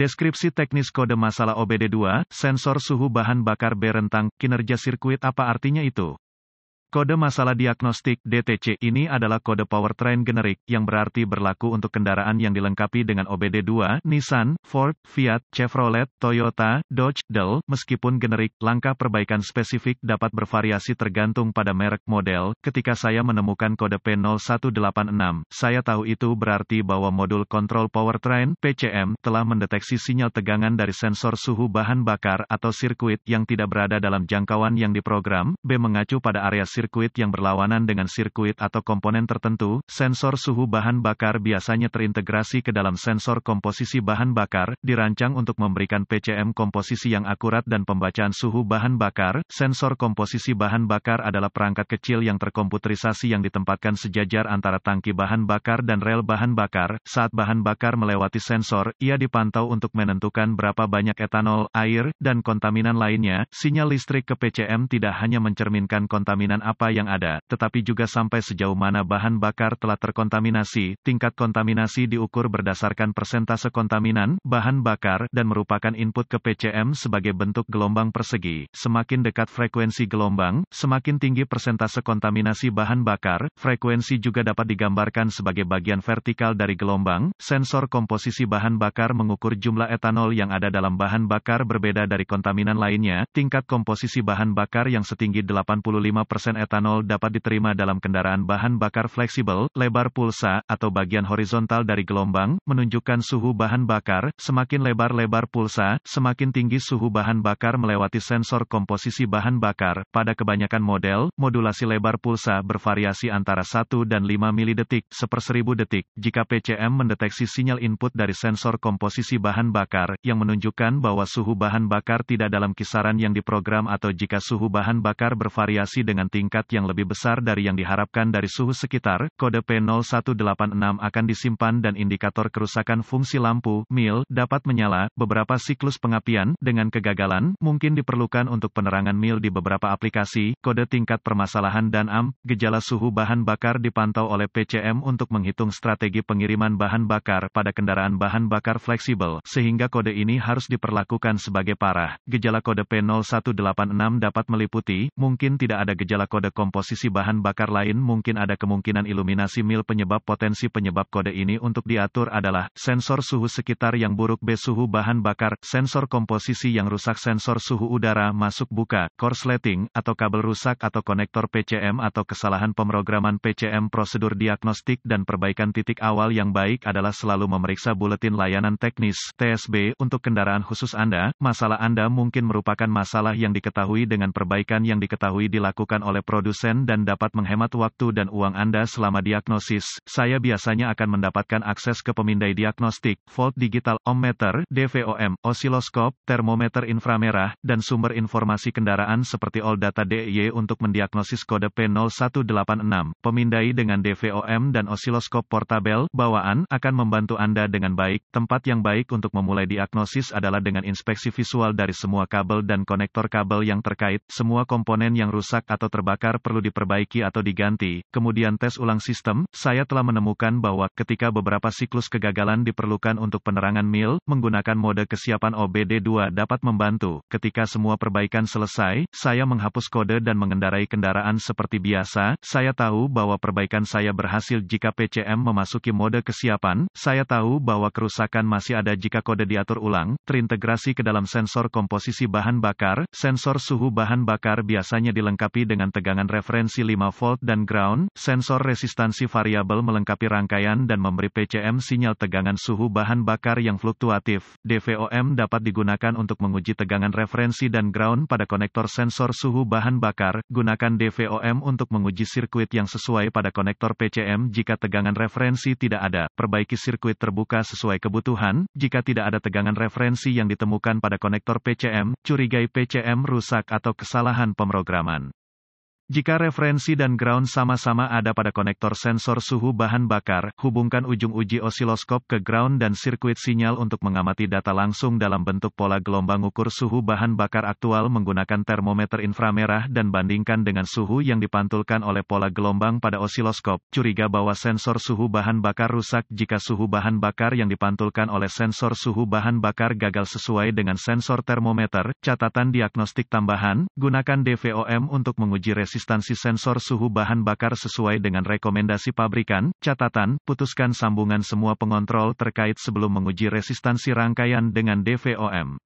Deskripsi teknis kode masalah OBD2, sensor suhu bahan bakar Berentang kinerja sirkuit apa artinya itu? Kode masalah diagnostik DTC ini adalah kode powertrain generik, yang berarti berlaku untuk kendaraan yang dilengkapi dengan OBD2, Nissan, Ford, Fiat, Chevrolet, Toyota, Dodge, Dell, meskipun generik, langkah perbaikan spesifik dapat bervariasi tergantung pada merek model. Ketika saya menemukan kode P0186, saya tahu itu berarti bahwa modul kontrol powertrain, PCM, telah mendeteksi sinyal tegangan dari sensor suhu bahan bakar atau sirkuit yang tidak berada dalam jangkauan yang diprogram, B mengacu pada area sirkuit sirkuit yang berlawanan dengan sirkuit atau komponen tertentu, sensor suhu bahan bakar biasanya terintegrasi ke dalam sensor komposisi bahan bakar, dirancang untuk memberikan PCM komposisi yang akurat dan pembacaan suhu bahan bakar. Sensor komposisi bahan bakar adalah perangkat kecil yang terkomputerisasi yang ditempatkan sejajar antara tangki bahan bakar dan rel bahan bakar. Saat bahan bakar melewati sensor, ia dipantau untuk menentukan berapa banyak etanol, air, dan kontaminan lainnya. Sinyal listrik ke PCM tidak hanya mencerminkan kontaminan apa apa yang ada, tetapi juga sampai sejauh mana bahan bakar telah terkontaminasi. Tingkat kontaminasi diukur berdasarkan persentase kontaminan, bahan bakar, dan merupakan input ke PCM sebagai bentuk gelombang persegi. Semakin dekat frekuensi gelombang, semakin tinggi persentase kontaminasi bahan bakar. Frekuensi juga dapat digambarkan sebagai bagian vertikal dari gelombang. Sensor komposisi bahan bakar mengukur jumlah etanol yang ada dalam bahan bakar berbeda dari kontaminan lainnya. Tingkat komposisi bahan bakar yang setinggi 85% etanol dapat diterima dalam kendaraan bahan bakar fleksibel, lebar pulsa, atau bagian horizontal dari gelombang, menunjukkan suhu bahan bakar, semakin lebar lebar pulsa, semakin tinggi suhu bahan bakar melewati sensor komposisi bahan bakar. Pada kebanyakan model, modulasi lebar pulsa bervariasi antara 1 dan 5 milidetik seper seribu detik. Jika PCM mendeteksi sinyal input dari sensor komposisi bahan bakar, yang menunjukkan bahwa suhu bahan bakar tidak dalam kisaran yang diprogram atau jika suhu bahan bakar bervariasi dengan tinggi tingkat yang lebih besar dari yang diharapkan dari suhu sekitar, kode P0186 akan disimpan dan indikator kerusakan fungsi lampu (MIL) dapat menyala. Beberapa siklus pengapian dengan kegagalan mungkin diperlukan untuk penerangan MIL di beberapa aplikasi. Kode tingkat permasalahan dan AM, gejala suhu bahan bakar dipantau oleh PCM untuk menghitung strategi pengiriman bahan bakar pada kendaraan bahan bakar fleksibel, sehingga kode ini harus diperlakukan sebagai parah. Gejala kode P0186 dapat meliputi, mungkin tidak ada gejala kode komposisi bahan bakar lain mungkin ada kemungkinan iluminasi mil penyebab potensi penyebab kode ini untuk diatur adalah sensor suhu sekitar yang buruk B suhu bahan bakar, sensor komposisi yang rusak sensor suhu udara masuk buka, korsleting, atau kabel rusak atau konektor PCM atau kesalahan pemrograman PCM prosedur diagnostik dan perbaikan titik awal yang baik adalah selalu memeriksa buletin layanan teknis TSB untuk kendaraan khusus Anda, masalah Anda mungkin merupakan masalah yang diketahui dengan perbaikan yang diketahui dilakukan oleh produsen dan dapat menghemat waktu dan uang Anda selama diagnosis. Saya biasanya akan mendapatkan akses ke pemindai diagnostik, volt digital, ohmmeter, DVOM, osiloskop, termometer inframerah, dan sumber informasi kendaraan seperti All Data DIY untuk mendiagnosis kode P0186. Pemindai dengan DVOM dan osiloskop portabel bawaan akan membantu Anda dengan baik. Tempat yang baik untuk memulai diagnosis adalah dengan inspeksi visual dari semua kabel dan konektor kabel yang terkait, semua komponen yang rusak atau terbakar terbakar perlu diperbaiki atau diganti, kemudian tes ulang sistem, saya telah menemukan bahwa ketika beberapa siklus kegagalan diperlukan untuk penerangan mil, menggunakan mode kesiapan OBD2 dapat membantu. Ketika semua perbaikan selesai, saya menghapus kode dan mengendarai kendaraan seperti biasa, saya tahu bahwa perbaikan saya berhasil jika PCM memasuki mode kesiapan, saya tahu bahwa kerusakan masih ada jika kode diatur ulang, terintegrasi ke dalam sensor komposisi bahan bakar, sensor suhu bahan bakar biasanya dilengkapi dengan tegak pemagangan referensi 5 volt dan ground, sensor resistansi variabel melengkapi rangkaian dan memberi PCM sinyal tegangan suhu bahan bakar yang fluktuatif. DVOM dapat digunakan untuk menguji tegangan referensi dan ground pada konektor sensor suhu bahan bakar. Gunakan DVOM untuk menguji sirkuit yang sesuai pada konektor PCM jika tegangan referensi tidak ada. Perbaiki sirkuit terbuka sesuai kebutuhan. Jika tidak ada tegangan referensi yang ditemukan pada konektor PCM, curigai PCM rusak atau kesalahan pemrograman. Jika referensi dan ground sama-sama ada pada konektor sensor suhu bahan bakar, hubungkan ujung uji osiloskop ke ground dan sirkuit sinyal untuk mengamati data langsung dalam bentuk pola gelombang ukur suhu bahan bakar aktual menggunakan termometer inframerah dan bandingkan dengan suhu yang dipantulkan oleh pola gelombang pada osiloskop. Curiga bahwa sensor suhu bahan bakar rusak jika suhu bahan bakar yang dipantulkan oleh sensor suhu bahan bakar gagal sesuai dengan sensor termometer. Catatan diagnostik tambahan, gunakan DVOM untuk menguji resiko Resistansi sensor suhu bahan bakar sesuai dengan rekomendasi pabrikan. Catatan, putuskan sambungan semua pengontrol terkait sebelum menguji resistansi rangkaian dengan DVOM.